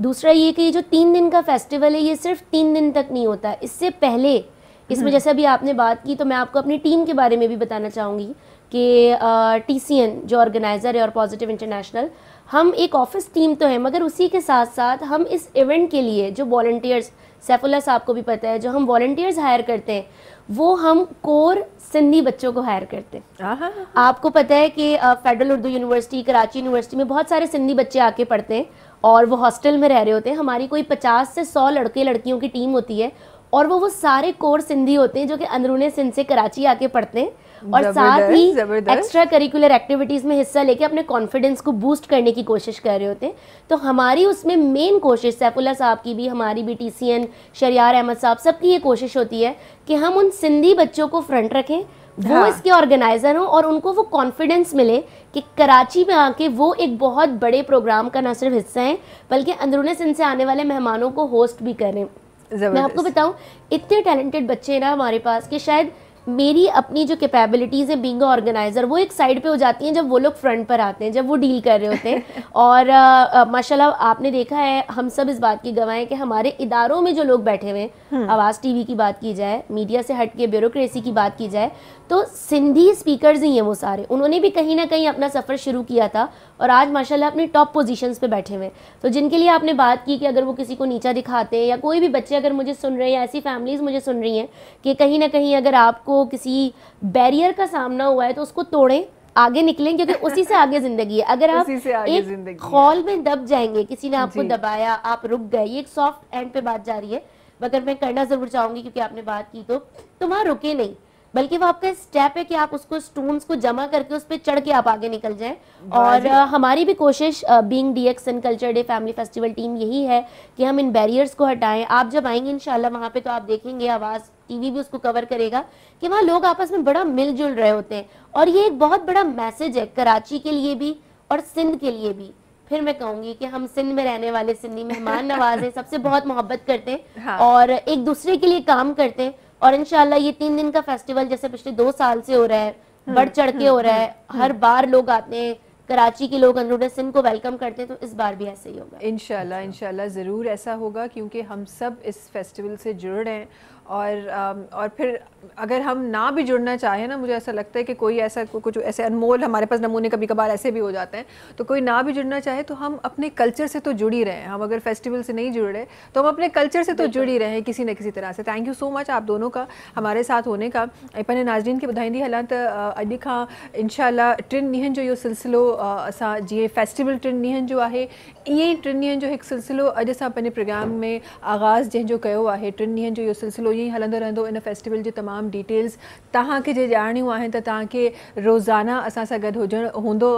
दूसरा ये कि ये जो तीन दिन का फेस्टिवल है ये सिर्फ तीन दिन तक नहीं होता इससे पहले इसमें हम्म। जैसे अभी आपने बात की तो मैं आपको अपनी टीम के बारे में भी बताना चाहूँगी कि टी जो ऑर्गेनाइज़र है और पॉजिटिव इंटरनेशनल हम एक ऑफिस टीम तो है मगर उसी के साथ साथ हम इस इवेंट के लिए जो वॉल्टियर्स सैफुल्ला साहब को भी पता है जो हम वॉल्टियर्स हायर करते हैं वो हम कोर सिंधी बच्चों को हायर करते हैं आपको पता है कि federal Urdu university Karachi university में बहुत सारे सिंधी बच्चे आके पढ़ते हैं और वो हॉस्टल में रह रहे होते हैं हमारी कोई पचास से सौ लड़के लड़कियों की टीम होती है और वो वो सारे कोर सिंधी होते हैं जो कि अंदरूनी सिंध से कराची आके पढ़ते हैं और साथ ही एक्स्ट्रा करिकुलर एक्टिविटीज़ में हिस्सा लेके अपने कॉन्फिडेंस को बूस्ट करने की कोशिश कर रहे होते हैं तो हमारी उसमें मेन कोशिश सैफुल्ला साहब की भी हमारी भी टी सी शरियार अहमद साहब सबकी ये कोशिश होती है कि हम उन सिंधी बच्चों को फ्रंट रखें वो हाँ। इसके ऑर्गेनाइजर हों और उनको वो कॉन्फिडेंस मिले कि कराची में आके वो एक बहुत बड़े प्रोग्राम का ना सिर्फ हिस्सा है बल्कि अंदरून सिंध से आने वाले मेहमानों को होस्ट भी करें मैं आपको बताऊं इतने टैलेंटेड बच्चे हैं ना हमारे पास कि शायद मेरी अपनी जो कैपेबिलिटीज़ है बींग ऑर्गेनाइज़र वो एक साइड पे हो जाती हैं जब वो लोग फ्रंट पर आते हैं जब वो डील कर रहे होते हैं और माशाल्लाह आपने देखा है हम सब इस बात की हैं कि हमारे इदारों में जो लोग बैठे हुए हैं हम्म। आवाज़ टीवी की बात की जाए मीडिया से हट के ब्यूरोक्रेसी की बात की जाए तो सिंधी स्पीकर ही हैं वो सारे उन्होंने भी कहीं ना कहीं अपना सफ़र शुरू किया था और आज माशाल्लाह अपने टॉप पोजीशंस पे बैठे हुए हैं तो जिनके लिए आपने बात की कि अगर वो किसी को नीचा दिखाते हैं या कोई भी बच्चे अगर मुझे सुन रहे हैं या ऐसी फैमिलीज़ मुझे सुन रही हैं कि कहीं ना कहीं अगर आपको को किसी बैरियर का सामना हुआ है तो उसको तोड़ें आगे निकलें क्योंकि उसी से आगे जिंदगी है अगर आप एक हॉल में दब जाएंगे किसी ने आपको दबाया आप रुक गए ये एक सॉफ्ट एंड पे बात जा रही है मगर मैं करना जरूर चाहूंगी क्योंकि आपने बात की तो तो वहां रुके नहीं बल्कि वो आपका स्टेप है कि आप उसको स्टोन्स को जमा करके उस पर चढ़ के आप आगे निकल जाएं और आ, हमारी भी कोशिश being DX and culture day family festival team यही है कि हम इन बैरियर्स को हटाएं आप जब आएंगे इन वहां पे तो आप देखेंगे आवाज़ टीवी भी उसको कवर करेगा कि वहाँ लोग आपस में बड़ा मिलजुल रहे होते हैं और ये एक बहुत बड़ा मैसेज है कराची के लिए भी और सिंध के लिए भी फिर मैं कहूंगी कि हम सिंध में रहने वाले सिंधी मेहमान नवाज हैं सबसे बहुत मोहब्बत करते हैं हाँ। और एक दूसरे के लिए काम करते हैं और इनशाला ये तीन दिन का फेस्टिवल जैसे पिछले दो साल से हो रहा है हम्म, बढ़ चढ़ के हम्म, हो रहा है हम्म। हर बार लोग आते हैं कराची के लोग अनुरुद्ध सिंह को वेलकम करते हैं तो इस बार भी ऐसे ही होगा इनशाला इनशाला ज़रूर ऐसा होगा क्योंकि हम सब इस फेस्टिवल से जुड़ रहे हैं और और फिर अगर हम ना भी जुड़ना चाहें ना मुझे ऐसा लगता है कि कोई ऐसा कुछ ऐसे अनमोल हमारे पास नमूने कभी कभार ऐसे भी हो जाते हैं तो कोई ना भी जुड़ना चाहे तो हम अपने कल्चर से तो जुड़ ही रहे हैं हम अगर फेस्टिवल से नहीं जुड़ रहे तो हम अपने कल्चर से तो जुड़ ही रहे हैं किसी न किसी तरह से थैंक यू सो मच आप दोनों का हमारे साथ होने का पन नाजरीन की बधाई दी हालात अॼु खां इनशाला टिनि ॾींहंनि जो यो सिलसिलो कयो आहे टिनि जो इहो सिलसिलो हलंदो रहंदो इन जूं तमामु डिटेल्स तव्हांखे आहिनि त तव्हांखे रोज़ाना असां सां गॾु हुजण हूंदो